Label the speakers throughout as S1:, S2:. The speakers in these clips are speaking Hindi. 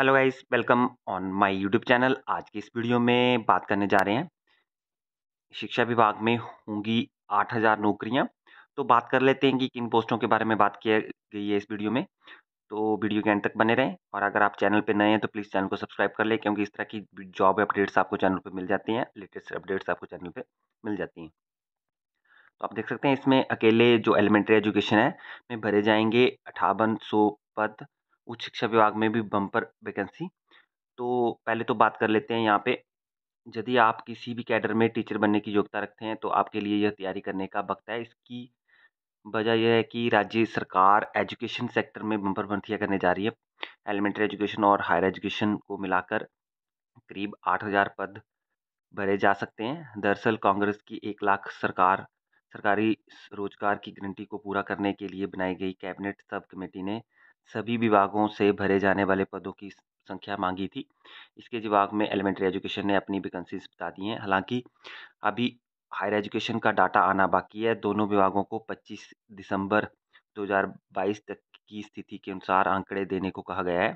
S1: hello guys welcome on my YouTube channel आज की इस वीडियो में बात करने जा रहे हैं शिक्षा विभाग में होंगी 8000 नौकरियां तो बात कर लेते हैं कि किन पोस्टों के बारे में बात किया गई है इस वीडियो में तो वीडियो के अंत तक बने रहें और अगर आप चैनल पर नए हैं तो प्लीज़ चैनल को सब्सक्राइब कर लें क्योंकि इस तरह की जॉब अपडेट्स आपको चैनल पर मिल जाती हैं लेटेस्ट अपडेट्स आपको चैनल पर मिल जाती हैं तो आप देख सकते हैं इसमें अकेले जो एलिमेंट्री एजुकेशन है में भरे जाएंगे अठावन पद उच्च शिक्षा विभाग में भी बम्पर वैकेंसी तो पहले तो बात कर लेते हैं यहाँ पे यदि आप किसी भी कैडर में टीचर बनने की योग्यता रखते हैं तो आपके लिए यह तैयारी करने का वक्त है इसकी वजह यह है कि राज्य सरकार एजुकेशन सेक्टर में बम्पर भर्तियाँ करने जा रही है एलिमेंट्री एजुकेशन और हायर एजुकेशन को मिलाकर करीब आठ हज़ार पद भरे जा सकते हैं दरअसल कांग्रेस की एक लाख सरकार सरकारी रोजगार की गारंटी को पूरा करने के लिए बनाई गई कैबिनेट सब कमेटी ने सभी विभागों से भरे जाने वाले पदों की संख्या मांगी थी इसके जवाब में एलिमेंट्री एजुकेशन ने अपनी वैकेंसीज बता दी हैं हालांकि अभी हायर एजुकेशन का डाटा आना बाकी है दोनों विभागों को 25 दिसंबर 2022 तक की स्थिति के अनुसार आंकड़े देने को कहा गया है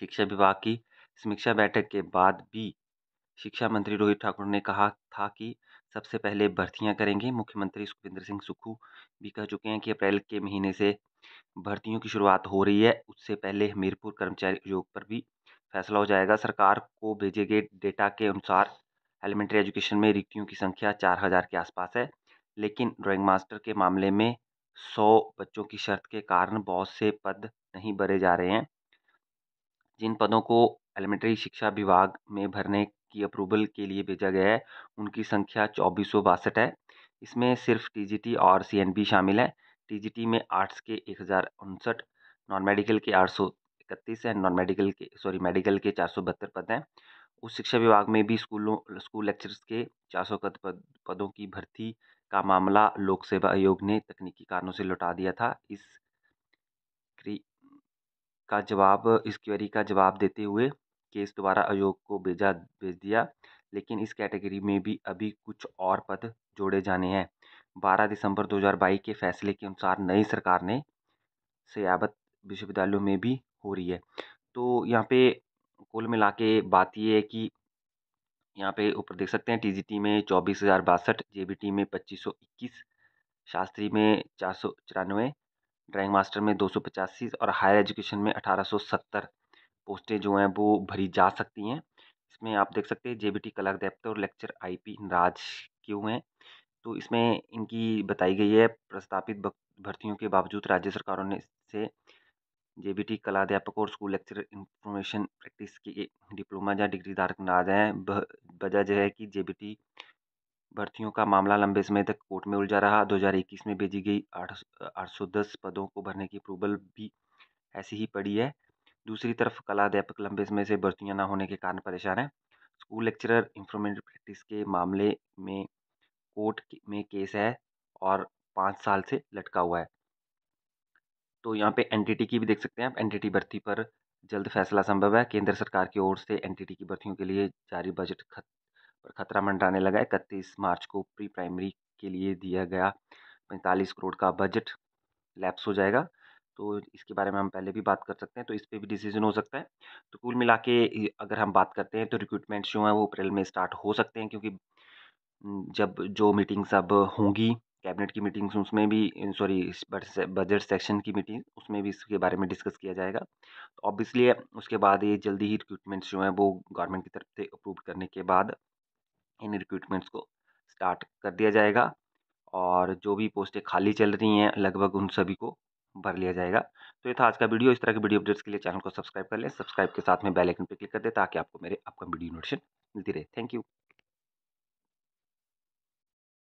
S1: शिक्षा विभाग की समीक्षा बैठक के बाद भी शिक्षा मंत्री रोहित ठाकुर ने कहा था कि सबसे पहले भर्तियां करेंगे मुख्यमंत्री सुखविंदर सिंह सुक्खू भी कह चुके हैं कि अप्रैल के महीने से भर्तियों की शुरुआत हो रही है उससे पहले हमीरपुर कर्मचारी उद्योग पर भी फैसला हो जाएगा सरकार को भेजे गए डेटा के अनुसार एलिमेंट्री एजुकेशन में रिक्तियों की संख्या चार हज़ार के आसपास है लेकिन ड्राइंग मास्टर के मामले में सौ बच्चों की शर्त के कारण बहुत से पद नहीं भरे जा रहे हैं जिन पदों को एलिमेंट्री शिक्षा विभाग में भरने की अप्रूवल के लिए भेजा गया है उनकी संख्या चौबीस है इसमें सिर्फ टी और सी शामिल है टी में आर्ट्स के एक हज़ार उनसठ नॉन मेडिकल के आठ सौ इकतीस हैं नॉन मेडिकल के सॉरी मेडिकल के चार सौ बहत्तर पद हैं उस शिक्षा विभाग में भी स्कूलों स्कूल लेक्चर्स के चार सौ पद पदों की भर्ती का मामला लोक सेवा आयोग ने तकनीकी कारणों से लौटा दिया था इस का जवाब इस क्वेरी का जवाब देते हुए केस द्वारा आयोग को भेजा भेज दिया लेकिन इस कैटेगरी में भी अभी कुछ और पद जोड़े जाने हैं 12 दिसंबर 2022 के फैसले के अनुसार नई सरकार ने सयाबत विश्वविद्यालयों में भी हो रही है तो यहाँ पे कुल मिला के बात ये है कि यहाँ पे ऊपर देख सकते हैं टीजीटी में चौबीस हज़ार बासठ जे में पच्चीस सौ इक्कीस शास्त्री में चार सौ चौरानवे ड्राइंग मास्टर में दो सौ पचासी और हायर एजुकेशन में अठारह सौ सत्तर पोस्टें जो हैं वो भरी जा सकती हैं इसमें आप देख सकते हैं जे बी टी कला अध्यप्त और लेक्चर आई पी नाराज क्यों हैं तो इसमें इनकी बताई गई है प्रस्तापित भर्तियों के बावजूद राज्य सरकारों ने से जे टी कला अध्यापक और स्कूल लेक्चर इंफॉर्मेशन प्रैक्टिस के डिप्लोमा या डिग्री धारक नाराज हैं वजह यह है कि जे बी टी भर्तियों का मामला लंबे समय तक कोर्ट में उलझा रहा 2021 में भेजी गई आठ आठ सौ दस पदों को भरने की अप्रूवल भी ऐसी ही पड़ी है दूसरी तरफ कला अध्यापक लंबे समय से भर्तियाँ ना होने के कारण परेशान हैं स्कूल लेक्चरर इंफॉर्मेशन प्रैक्टिस के मामले में कोर्ट में केस है और पाँच साल से लटका हुआ है तो यहाँ पे एनटीटी की भी देख सकते हैं आप एनटीटी भर्ती पर जल्द फैसला संभव है केंद्र सरकार की ओर से एनटीटी की भर्तियों के लिए जारी बजट खत पर खतरा मंडराने लगा है इकतीस मार्च को प्री प्राइमरी के लिए दिया गया पैंतालीस करोड़ का बजट लैप्स हो जाएगा तो इसके बारे में हम पहले भी बात कर सकते हैं तो इस पर भी डिसीजन हो सकता है तो कुल मिला के अगर हम बात करते हैं तो रिक्रूटमेंट्स जो हैं वो अप्रैल में स्टार्ट हो सकते हैं क्योंकि जब जो मीटिंग्स अब होंगी कैबिनेट की मीटिंग्स उसमें भी सॉरी बजट सेक्शन की मीटिंग उसमें भी इसके बारे में डिस्कस किया जाएगा तो ऑब्वियसली उसके बाद ये जल्दी ही रिक्रूटमेंट्स जो हैं वो गवर्नमेंट की तरफ से अप्रूव करने के बाद इन रिक्रूटमेंट्स को स्टार्ट कर दिया जाएगा और जो भी पोस्टें खाली चल रही हैं लगभग उन सभी को भर लिया जाएगा तो ये था आज का वीडियो इस तरह के वीडियो अपडेट्स के लिए चैनल को सब्सक्राइब कर लें सब्सक्राइब के साथ में बेल आइकन क्लिक कर दें ताकि आपको मेरे अपकमिंग वीडियो नोटिफिकेशन मिलती रहे थैंक यू